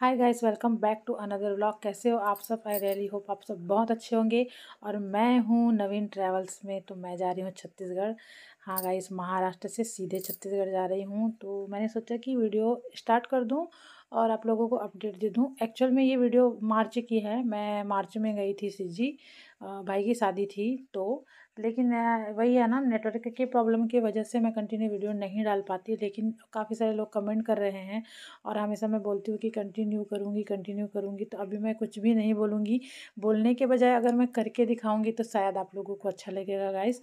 hi guys welcome back to another vlog कैसे हो आप सब आई रियली होप आप सब बहुत अच्छे होंगे और मैं हूँ नवीन ट्रैवल्स में तो मैं जा रही हूँ छत्तीसगढ़ हाँ गाइस महाराष्ट्र से सीधे छत्तीसगढ़ जा रही हूँ तो मैंने सोचा कि वीडियो स्टार्ट कर दूँ और आप लोगों को अपडेट दे दूँ एक्चुअल में ये वीडियो मार्च की है मैं मार्च में गई थी जी भाई की शादी थी तो लेकिन वही है ना नेटवर्क की प्रॉब्लम की वजह से मैं कंटिन्यू वीडियो नहीं डाल पाती लेकिन काफ़ी सारे लोग कमेंट कर रहे हैं और हमेशा मैं बोलती हूँ कि कंटिन्यू करूँगी कंटिन्यू करूँगी तो अभी मैं कुछ भी नहीं बोलूँगी बोलने के बजाय अगर मैं करके दिखाऊँगी तो शायद आप लोगों को अच्छा लगेगा गाइस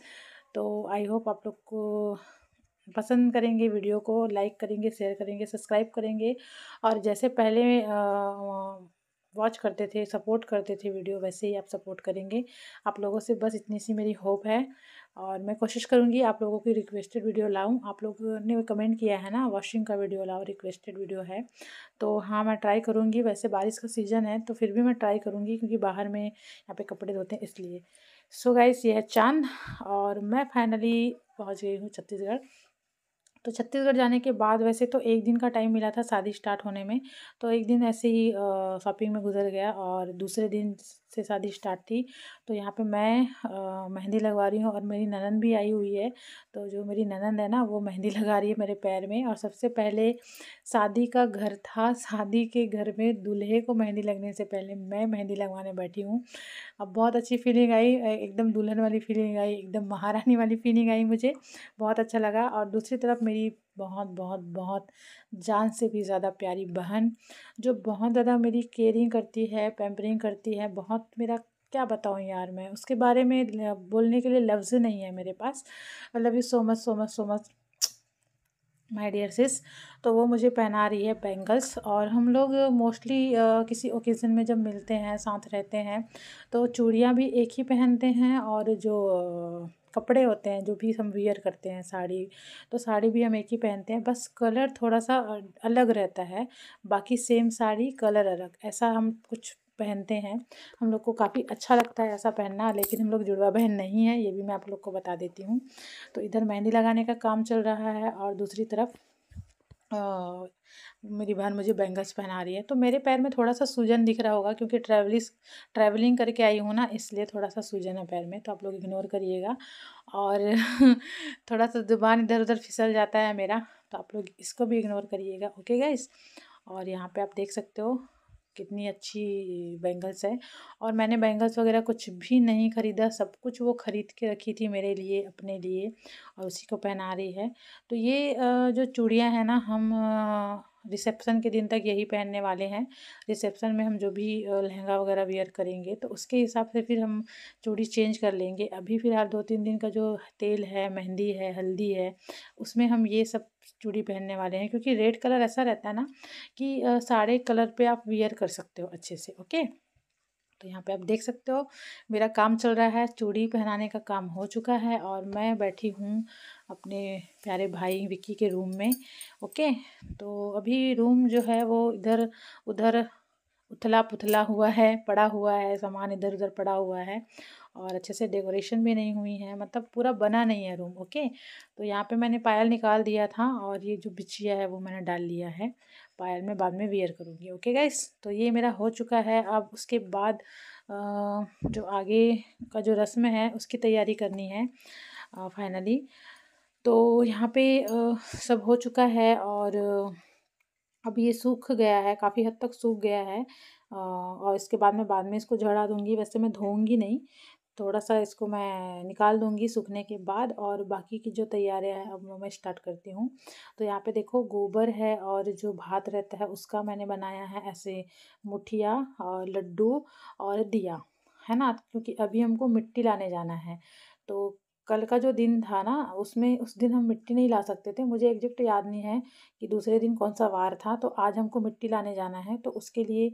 तो आई होप आप लोग को पसंद करेंगे वीडियो को लाइक करेंगे शेयर करेंगे सब्सक्राइब करेंगे और जैसे पहले वॉच करते थे सपोर्ट करते थे वीडियो वैसे ही आप सपोर्ट करेंगे आप लोगों से बस इतनी सी मेरी होप है और मैं कोशिश करूँगी आप लोगों की रिक्वेस्टेड वीडियो लाऊं आप लोगों ने कमेंट किया है ना वॉशिंग का वीडियो लाओ रिक्वेस्टेड वीडियो है तो हाँ मैं ट्राई करूँगी वैसे बारिश का सीज़न है तो फिर भी मैं ट्राई करूँगी क्योंकि बाहर में यहाँ पे कपड़े धोते हैं इसलिए सो so गाइस ये है चांद और मैं फाइनली पहुँच गई हूँ छत्तीसगढ़ तो छत्तीसगढ़ जाने के बाद वैसे तो एक दिन का टाइम मिला था शादी स्टार्ट होने में तो एक दिन ऐसे ही शॉपिंग में गुजर गया और दूसरे दिन से शादी स्टार्ट थी तो यहाँ पे मैं मेहंदी लगवा रही हूँ और मेरी ननन भी आई हुई है तो जो मेरी ननन है ना वो मेहंदी लगा रही है मेरे पैर में और सबसे पहले शादी का घर था शादी के घर में दूल्हे को मेहंदी लगने से पहले मैं मेहंदी लगवाने बैठी हूँ अब बहुत अच्छी फीलिंग आई एकदम दुल्हन वाली फीलिंग आई एकदम महारानी वाली फीलिंग आई मुझे बहुत अच्छा लगा और दूसरी तरफ मेरी मेरी बहुत बहुत बहुत जान से भी ज़्यादा प्यारी बहन जो बहुत ज़्यादा मेरी केयरिंग करती है पैम्परिंग करती है बहुत मेरा क्या बताऊँ यार मैं उसके बारे में बोलने के लिए लफ्ज़ नहीं है मेरे पास I love you so much so much so much my dear sis तो वो मुझे पहना रही है बैंगल्स और हम लोग मोस्टली किसी ओकेज़न में जब मिलते हैं साथ रहते हैं तो चूड़ियाँ भी एक ही पहनते हैं और जो कपड़े होते हैं जो भी हम वियर करते हैं साड़ी तो साड़ी भी हम एक ही पहनते हैं बस कलर थोड़ा सा अलग रहता है बाकी सेम साड़ी कलर अलग ऐसा हम कुछ पहनते हैं हम लोग को काफ़ी अच्छा लगता है ऐसा पहनना लेकिन हम लोग जुड़वा बहन नहीं है ये भी मैं आप लोग को बता देती हूँ तो इधर मेहंदी लगाने का काम चल रहा है और दूसरी तरफ मेरी बहन मुझे बैंगल्स पहना रही है तो मेरे पैर में थोड़ा सा सूजन दिख रहा होगा क्योंकि ट्रैवलिस ट्रैवलिंग करके आई हूँ ना इसलिए थोड़ा सा सूजन है पैर में तो आप लोग इग्नोर करिएगा और थोड़ा सा जुबान इधर उधर फिसल जाता है मेरा तो आप लोग इसको भी इग्नोर करिएगा ओके गाइस और यहाँ पे आप देख सकते हो कितनी अच्छी बैंगल्स है और मैंने बैंगल्स वगैरह कुछ भी नहीं ख़रीदा सब कुछ वो ख़रीद के रखी थी मेरे लिए अपने लिए और उसी को पहना रही है तो ये जो चूड़ियाँ हैं ना हम रिसेप्शन के दिन तक यही पहनने वाले हैं रिसेप्शन में हम जो भी लहंगा वगैरह वेयर करेंगे तो उसके हिसाब से फिर हम चूड़ी चेंज कर लेंगे अभी फिलहाल दो तीन दिन का जो तेल है मेहंदी है हल्दी है उसमें हम ये सब चूड़ी पहनने वाले हैं क्योंकि रेड कलर ऐसा रहता है ना कि सारे कलर पर आप वेयर कर सकते हो अच्छे से ओके तो यहाँ पे आप देख सकते हो मेरा काम चल रहा है चूड़ी पहनाने का काम हो चुका है और मैं बैठी हूँ अपने प्यारे भाई विक्की के रूम में ओके तो अभी रूम जो है वो इधर उधर उथला पुथला हुआ है पड़ा हुआ है सामान इधर उधर पड़ा हुआ है और अच्छे से डेकोरेशन भी नहीं हुई है मतलब पूरा बना नहीं है रूम ओके तो यहाँ पे मैंने पायल निकाल दिया था और ये जो बिछिया है वो मैंने डाल लिया है पायल मैं बाद में वेयर करूँगी ओके गाइस तो ये मेरा हो चुका है अब उसके बाद जो आगे का जो रस्म है उसकी तैयारी करनी है फाइनली तो यहाँ पे सब हो चुका है और अब ये सूख गया है काफ़ी हद तक सूख गया है और इसके बाद मैं बाद में इसको झड़ा दूँगी वैसे मैं धोऊँगी नहीं थोड़ा सा इसको मैं निकाल दूँगी सूखने के बाद और बाकी की जो तैयारियाँ हैं अब मैं स्टार्ट करती हूँ तो यहाँ पे देखो गोबर है और जो भात रहता है उसका मैंने बनाया है ऐसे मुठिया और लड्डू और दिया है ना क्योंकि अभी हमको मिट्टी लाने जाना है तो कल का जो दिन था ना उसमें उस दिन हम मिट्टी नहीं ला सकते थे मुझे एग्जैक्ट याद नहीं है कि दूसरे दिन कौन सा वार था तो आज हमको मिट्टी लाने जाना है तो उसके लिए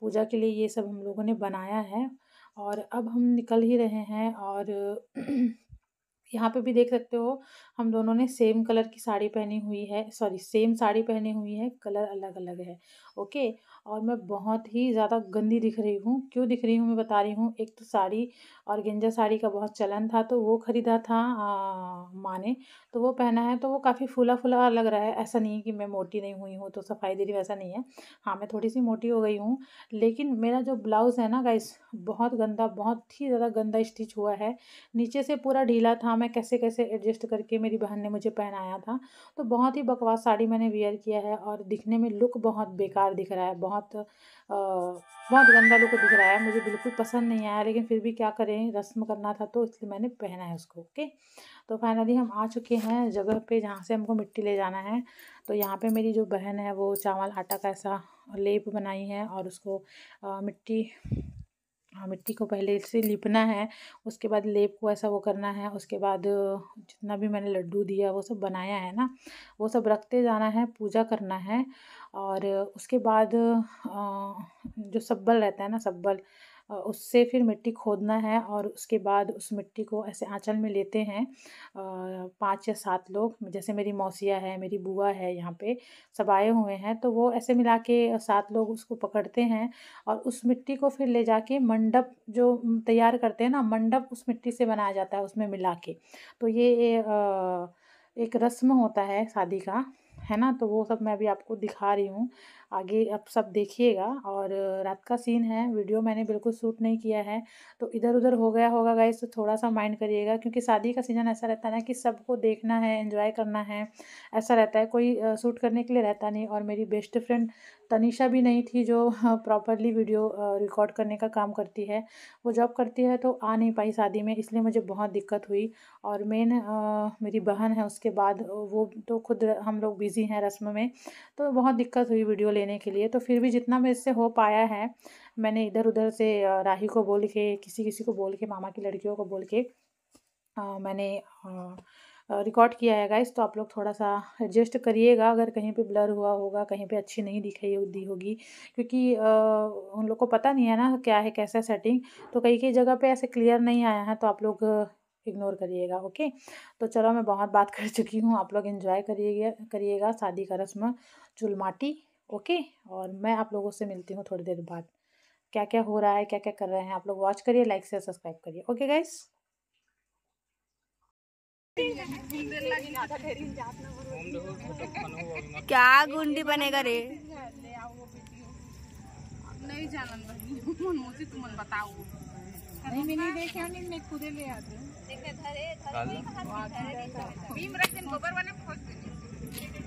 पूजा के लिए ये सब हम लोगों ने बनाया है और अब हम निकल ही रहे हैं और यहाँ पे भी देख सकते हो हम दोनों ने सेम कलर की साड़ी पहनी हुई है सॉरी सेम साड़ी पहनी हुई है कलर अलग अलग है ओके और मैं बहुत ही ज़्यादा गंदी दिख रही हूँ क्यों दिख रही हूँ मैं बता रही हूँ एक तो साड़ी और गेंजा साड़ी का बहुत चलन था तो वो ख़रीदा था माँ ने तो वो पहना है तो वो काफ़ी फूला फूला लग रहा है ऐसा नहीं कि मैं मोटी नहीं हुई हूँ तो सफाई दे रही वैसा नहीं है हाँ मैं थोड़ी सी मोटी हो गई हूँ लेकिन मेरा जो ब्लाउज़ है ना गाइस बहुत गंदा बहुत ही ज़्यादा गंदा स्टिच हुआ है नीचे से पूरा ढीला था मैं कैसे कैसे एडजस्ट करके मेरी बहन ने मुझे पहनाया था तो बहुत ही बकवास साड़ी मैंने वेयर किया है और दिखने में लुक बहुत बेकार दिख रहा है बहुत आ, बहुत गंदा लुक दिख रहा है मुझे बिल्कुल पसंद नहीं आया लेकिन फिर भी क्या करें रस्म करना था तो इसलिए मैंने पहना है उसको ओके तो फाइनली हम आ चुके हैं जगह पर जहाँ से हमको मिट्टी ले जाना है तो यहाँ पर मेरी जो बहन है वो चावल आटा का ऐसा लेप बनाई है और उसको मिट्टी हाँ, मिट्टी को पहले से लिपना है उसके बाद लेप को ऐसा वो करना है उसके बाद जितना भी मैंने लड्डू दिया वो सब बनाया है ना वो सब रखते जाना है पूजा करना है और उसके बाद जो सब्बल रहता है ना सब्बल उससे फिर मिट्टी खोदना है और उसके बाद उस मिट्टी को ऐसे आँचल में लेते हैं पाँच या सात लोग जैसे मेरी मौसिया है मेरी बुआ है यहाँ पे सब आए हुए हैं तो वो ऐसे मिला के सात लोग उसको पकड़ते हैं और उस मिट्टी को फिर ले जाके मंडप जो तैयार करते हैं ना मंडप उस मिट्टी से बनाया जाता है उसमें मिला के तो ये एक रस्म होता है शादी का है ना तो वो सब मैं अभी आपको दिखा रही हूँ आगे आप सब देखिएगा और रात का सीन है वीडियो मैंने बिल्कुल शूट नहीं किया है तो इधर उधर हो गया होगा गाइस तो थोड़ा सा माइंड करिएगा क्योंकि शादी का सीज़न ऐसा रहता है ना कि सबको देखना है एंजॉय करना है ऐसा रहता है कोई शूट करने के लिए रहता नहीं और मेरी बेस्ट फ्रेंड तनिषा भी नहीं थी जो प्रॉपरली वीडियो रिकॉर्ड करने का काम करती है वो जॉब करती है तो आ नहीं पाई शादी में इसलिए मुझे बहुत दिक्कत हुई और मेन मेरी बहन है उसके बाद वो तो खुद हम लोग बिज़ी हैं रस्म में तो बहुत दिक्कत हुई वीडियो लेने के लिए तो फिर भी जितना मेरे से हो पाया है मैंने इधर उधर से राही को बोल के किसी किसी को बोल के मामा की लड़कियों को बोल के आ, मैंने रिकॉर्ड किया है गाइस तो आप लोग थोड़ा सा एडजस्ट करिएगा अगर कहीं पे ब्लर हुआ होगा कहीं पे अच्छी नहीं दिखाई दी होगी क्योंकि आ, उन लोग को पता नहीं है ना क्या है कैसा सेटिंग तो कई कई जगह पे ऐसे क्लियर नहीं आया है तो आप लोग इग्नोर करिएगा ओके तो चलो मैं बहुत बात कर चुकी हूँ आप लोग इन्जॉय करिएगा करिएगा शादी का रस्म चुलमाटी ओके और मैं आप लोगों से मिलती हूँ थोड़ी देर बाद क्या क्या हो रहा है क्या क्या कर रहे हैं आप लोग वॉच करिए लाइक से सब्सक्राइब करिए ओके गाइस क्या गुंडी बनेगा रे नहीं जानन बहनी मुझे तुम बताओ नहीं मैंने देखा नहीं मैं खुद ले आती हूं देखे धरे धरे भीम रख गोबर वाला फोड़ दे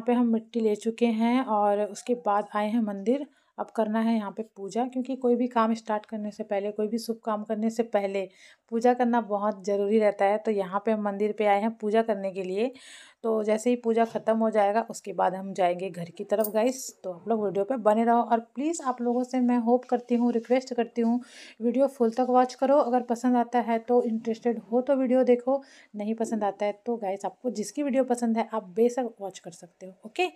यहाँ पे हम मिट्टी ले चुके हैं और उसके बाद आए हैं मंदिर अब करना है यहाँ पे पूजा क्योंकि कोई भी काम स्टार्ट करने से पहले कोई भी शुभ काम करने से पहले पूजा करना बहुत ज़रूरी रहता है तो यहाँ पे हम मंदिर पे आए हैं पूजा करने के लिए तो जैसे ही पूजा ख़त्म हो जाएगा उसके बाद हम जाएंगे घर की तरफ गाइस तो आप लोग वीडियो पे बने रहो और प्लीज़ आप लोगों से मैं होप करती हूँ रिक्वेस्ट करती हूँ वीडियो फुल तक वॉच करो अगर पसंद आता है तो इंटरेस्टेड हो तो वीडियो देखो नहीं पसंद आता है तो गाइस आपको जिसकी वीडियो पसंद है आप बेशक वॉच कर सकते हो ओके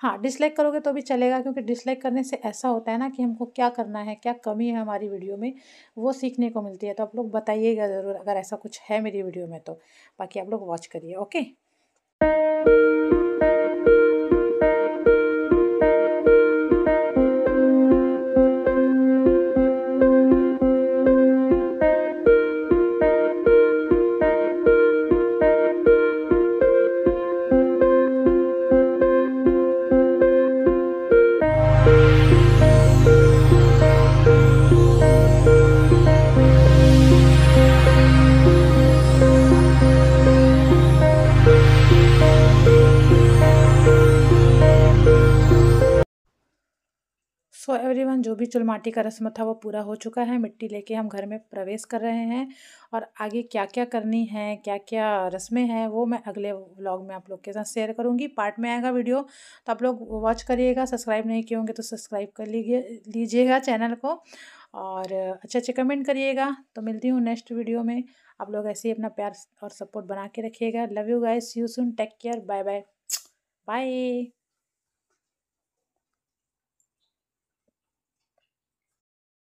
हाँ डिसलाइक करोगे तो भी चलेगा क्योंकि डिसलाइक करने से ऐसा होता है ना कि हमको क्या करना है क्या कमी है हमारी वीडियो में वो सीखने को मिलती है तो आप लोग बताइएगा ज़रूर अगर ऐसा कुछ है मेरी वीडियो में तो बाकी आप लोग वॉच करिए ओके एवरीवन जो भी चुलमाटी का रस्म था वो पूरा हो चुका है मिट्टी लेके हम घर में प्रवेश कर रहे हैं और आगे क्या क्या करनी है क्या क्या रस्में हैं वो मैं अगले व्लॉग में आप लोग के साथ शेयर करूँगी पार्ट में आएगा वीडियो तो आप लोग वॉच करिएगा सब्सक्राइब नहीं किए होंगे तो सब्सक्राइब कर लीजिए लीजिएगा चैनल को और अच्छे अच्छे कमेंट करिएगा तो मिलती हूँ नेक्स्ट वीडियो में आप लोग ऐसे ही अपना प्यार और सपोर्ट बना के रखिएगा love you guys you soon take care bye bye bye